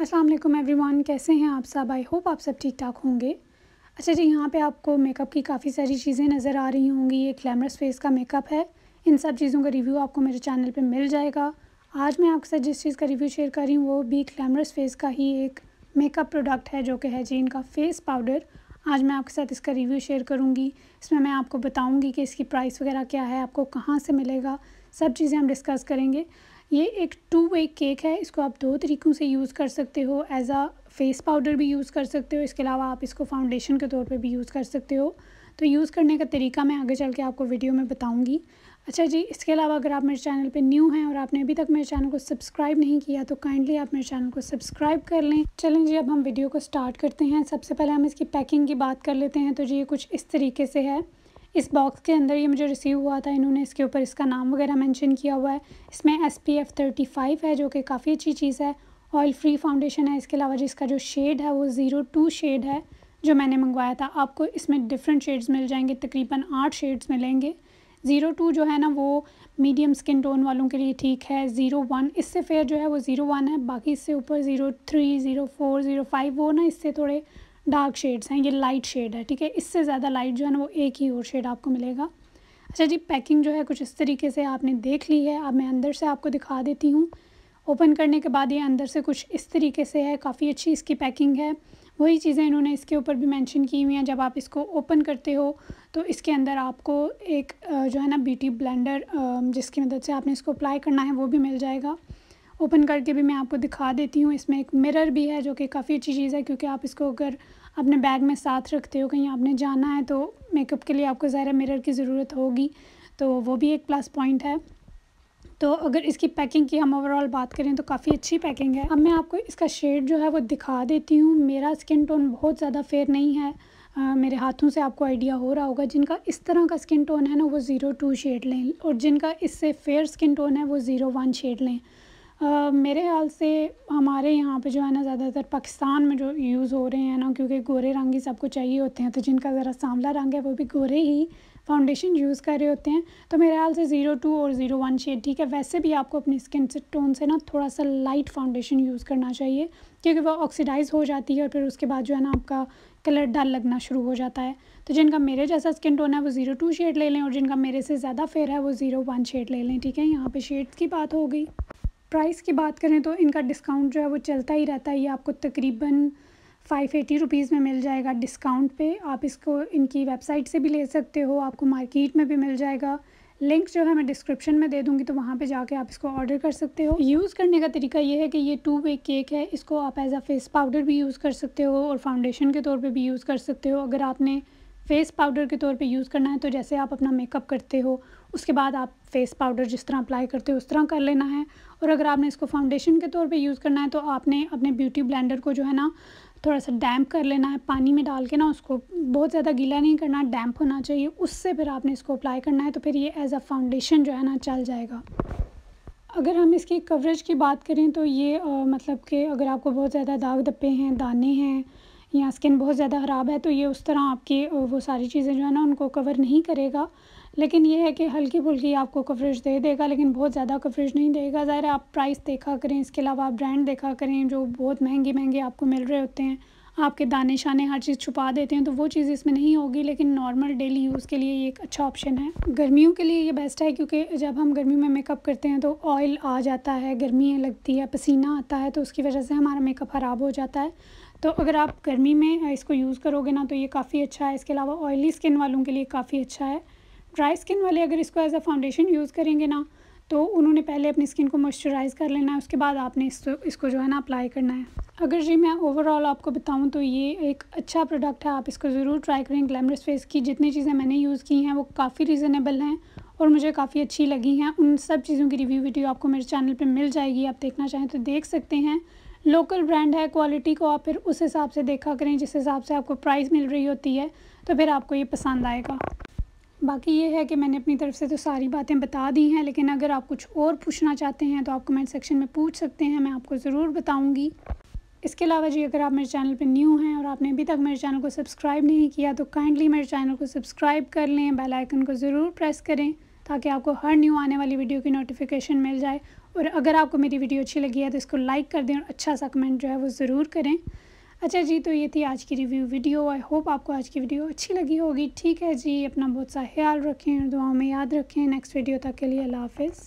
Aslam every one कैसे हैं आप सब आई होप आप सब ठीक ठाक होंगे अच्छा जी यहाँ पे आपको मेकअप की काफ़ी सारी चीज़ें नज़र आ रही होंगी ये ग्लैमरस फेस का मेकअप है इन सब चीज़ों का रिव्यू आपको मेरे चैनल पे मिल जाएगा आज मैं आपके साथ जिस चीज़ का रिव्यू शेयर कर रही हूँ वो भी ग्लैमरस फेस का ही एक मेकअप प्रोडक्ट है जो कि है जी इनका फेस पाउडर आज मैं आपके साथ इसका रिव्यू शेयर करूँगी इसमें मैं आपको बताऊँगी कि इसकी प्राइस वगैरह क्या है आपको कहाँ से मिलेगा सब चीज़ें हम डिस्कस करेंगे ये एक टू वे केक है इसको आप दो तरीक़ों से यूज़ कर सकते हो एज़ आ फेस पाउडर भी यूज़ कर सकते हो इसके अलावा आप इसको फाउंडेशन के तौर पे भी यूज़ कर सकते हो तो यूज़ करने का तरीका मैं आगे चल के आपको वीडियो में बताऊँगी अच्छा जी इसके अलावा अगर आप मेरे चैनल पे न्यू हैं और आपने अभी तक मेरे चैनल को सब्सक्राइब नहीं किया तो काइंडली आप मेरे चैनल को सब्सक्राइब कर लें चलें जी अब हम वीडियो को स्टार्ट करते हैं सबसे पहले हम इसकी पैकिंग की बात कर लेते हैं तो जी ये कुछ इस तरीके से है इस बॉक्स के अंदर ये मुझे रिसीव हुआ था इन्होंने इसके ऊपर इसका नाम वगैरह मेंशन किया हुआ है इसमें S P F thirty five है जो कि काफ़ी अच्छी चीज़ है ऑयल फ्री फाउंडेशन है इसके अलावा जिसका जो शेड है वो ज़ीरो टू शेड है जो मैंने मंगवाया था आपको इसमें डिफरेंट शेड्स मिल जाएंगे तकरीबन आठ शेड्स मिलेंगे ज़ीरो टू जो है ना वो मीडियम स्किन टोन वालों के लिए ठीक है ज़ीरो वन इससे फेयर जो है वो ज़ीरो वन है बाकी इससे ऊपर zero three zero four zero five वो ना इससे थोड़े डार्क शेड्स हैं ये लाइट शेड है ठीक है इससे ज़्यादा लाइट जो है ना वो एक ही और शेड आपको मिलेगा अच्छा जी पैकिंग जो है कुछ इस तरीके से आपने देख ली है अब मैं अंदर से आपको दिखा देती हूँ ओपन करने के बाद ये अंदर से कुछ इस तरीके से है काफ़ी अच्छी इसकी पैकिंग है वही चीज़ें इन्होंने इसके ऊपर भी मेंशन की हुई हैं जब आप इसको ओपन करते हो तो इसके अंदर आपको एक जो है ना बीटी ब्लेंडर जिसकी मदद से आपने इसको अप्लाई करना है वो भी मिल जाएगा ओपन करके भी मैं आपको दिखा देती हूँ इसमें एक मिरर भी है जो कि काफ़ी अच्छी चीज़ है क्योंकि आप इसको अगर अपने बैग में साथ रखते हो कहीं आपने जाना है तो मेकअप के लिए आपको ज़्यादा मिरर की ज़रूरत होगी तो वो भी एक प्लस पॉइंट है तो अगर इसकी पैकिंग की हम ओवरऑल बात करें तो काफ़ी अच्छी पैकिंग है अब मैं आपको इसका शेड जो है वो दिखा देती हूँ मेरा स्किन टोन बहुत ज़्यादा फेयर नहीं है आ, मेरे हाथों से आपको आइडिया हो रहा होगा जिनका इस तरह का स्किन टोन है ना वो ज़ीरो टू शेड लें और जिनका इससे फेयर स्किन टोन है वो ज़ीरो वन शेड लें मेरे ख्याल से हमारे यहाँ पे जो है ना ज़्यादातर पाकिस्तान में जो यूज़ हो रहे हैं ना क्योंकि गोरे रंग ही सबको चाहिए होते हैं तो जिनका ज़रा सांवला रंग है वो भी गोरे ही फाउंडेशन यूज़ कर रहे होते हैं तो मेरे ख्याल से ज़ीरो टू और ज़ीरो वन शेड ठीक है वैसे भी आपको अपनी स्किन से टोन से ना थोड़ा सा लाइट फाउंडेशन यूज़ करना चाहिए क्योंकि वो ऑक्सीडाइज़ हो जाती है और फिर उसके बाद जो है ना आपका कलर डल लगना शुरू हो जाता है तो जिनका मेरे जैसा स्किन टोन है वो ज़ीरो टू शेड ले लें और जिनका मेरे से ज़्यादा फेयर है वो ज़ीरो वन शेड ले लें ठीक है यहाँ पे शेड्स की बात हो गई प्राइस की बात करें तो इनका डिस्काउंट जो है वो चलता ही रहता है ये आपको तकरीबन फ़ाइव एटी रुपीज़ में मिल जाएगा डिस्काउंट पे आप इसको इनकी वेबसाइट से भी ले सकते हो आपको मार्केट में भी मिल जाएगा लिंक जो है मैं डिस्क्रिप्शन में दे दूँगी तो वहाँ पे जाके आप इसको ऑर्डर कर सकते हो यूज़ करने का तरीका ये है कि ये टू वे केक है इसको आप एज आ फेस पाउडर भी यूज़ कर सकते हो और फाउंडेशन के तौर पे भी यूज़ कर सकते हो अगर आपने फेस पाउडर के तौर पे यूज़ करना है तो जैसे आप अपना मेकअप करते हो उसके बाद आप फेस पाउडर जिस तरह अप्लाई करते हो उस तरह कर लेना है और अगर आपने इसको फाउंडेशन के तौर पे यूज़ करना है तो आपने अपने ब्यूटी ब्लेंडर को जो है ना थोड़ा सा डैम्प कर लेना है पानी में डाल के ना उसको बहुत ज़्यादा गीला नहीं करना डैम्प होना चाहिए उससे फिर आपने इसको अप्लाई करना है तो फिर ये एज अ फाउंडेशन जो है ना चल जाएगा अगर हम इसकी कवरेज की बात करें तो ये आ, मतलब कि अगर आपको बहुत ज़्यादा दाग धब्बे हैं दाने हैं या स्किन बहुत ज़्यादा ख़राब है तो ये उस तरह आपकी वो सारी चीज़ें जो है ना उनको कवर नहीं करेगा लेकिन ये है कि हल्की फुल्की आपको कवरेज दे देगा लेकिन बहुत ज़्यादा कवरेज नहीं देगा ज़ाहिर आप प्राइस देखा करें इसके अलावा आप ब्रांड देखा करें जो बहुत महंगे महंगे आपको मिल रहे होते हैं आपके दाने शाने हर चीज़ छुपा देते हैं तो वो चीज़ इसमें नहीं होगी लेकिन नॉर्मल डेली यूज़ के लिए ये एक अच्छा ऑप्शन है गर्मियों के लिए ये बेस्ट है क्योंकि जब हम गर्मी में मेकअप करते हैं तो ऑयल आ जाता है गर्मी लगती है पसीना आता है तो उसकी वजह से हमारा मेकअप ख़राब हो जाता है तो अगर आप गर्मी में इसको यूज़ करोगे ना तो ये काफ़ी अच्छा है इसके अलावा ऑयली स्किन वालों के लिए काफ़ी अच्छा है ड्राई स्किन वाले अगर इसको एज अ फाउंडेशन यूज़ करेंगे ना तो उन्होंने पहले अपनी स्किन को मॉइस्चराइज़ कर लेना है उसके बाद आपने इसको इसको जो है ना अप्लाई करना है अगर जी मैं ओवरऑल आपको बताऊं तो ये एक अच्छा प्रोडक्ट है आप इसको ज़रूर ट्राई करें ग्लैमरस फेस की जितनी चीज़ें मैंने यूज़ की हैं वो काफ़ी रीज़नेबल हैं और मुझे काफ़ी अच्छी लगी हैं उन सब चीज़ों की रिव्यू वीडियो आपको मेरे चैनल पर मिल जाएगी आप देखना चाहें तो देख सकते हैं लोकल ब्रांड है क्वालिटी को आप फिर उस हिसाब से देखा करें जिस हिसाब से आपको प्राइस मिल रही होती है तो फिर आपको ये पसंद आएगा बाकी ये है कि मैंने अपनी तरफ से तो सारी बातें बता दी हैं लेकिन अगर आप कुछ और पूछना चाहते हैं तो आप कमेंट सेक्शन में पूछ सकते हैं मैं आपको ज़रूर बताऊँगी इसके अलावा जी अगर आप मेरे चैनल पर न्यू हैं और आपने अभी तक मेरे चैनल को सब्सक्राइब नहीं किया तो काइंडली मेरे चैनल को सब्सक्राइब कर लें बेल आइकन को ज़रूर प्रेस करें ताकि आपको हर न्यू आने वाली वीडियो की नोटिफिकेशन मिल जाए और अगर आपको मेरी वीडियो अच्छी लगी है तो इसको लाइक कर दें और अच्छा सा कमेंट जो है वो ज़रूर करें अच्छा जी तो ये थी आज की रिव्यू वीडियो आई होप आपको आज की वीडियो अच्छी लगी होगी ठीक है जी अपना बहुत सा ख्याल रखें दुआओं दुआ में याद रखें नेक्स्ट वीडियो तक के लिए अल्लाह हाफिज़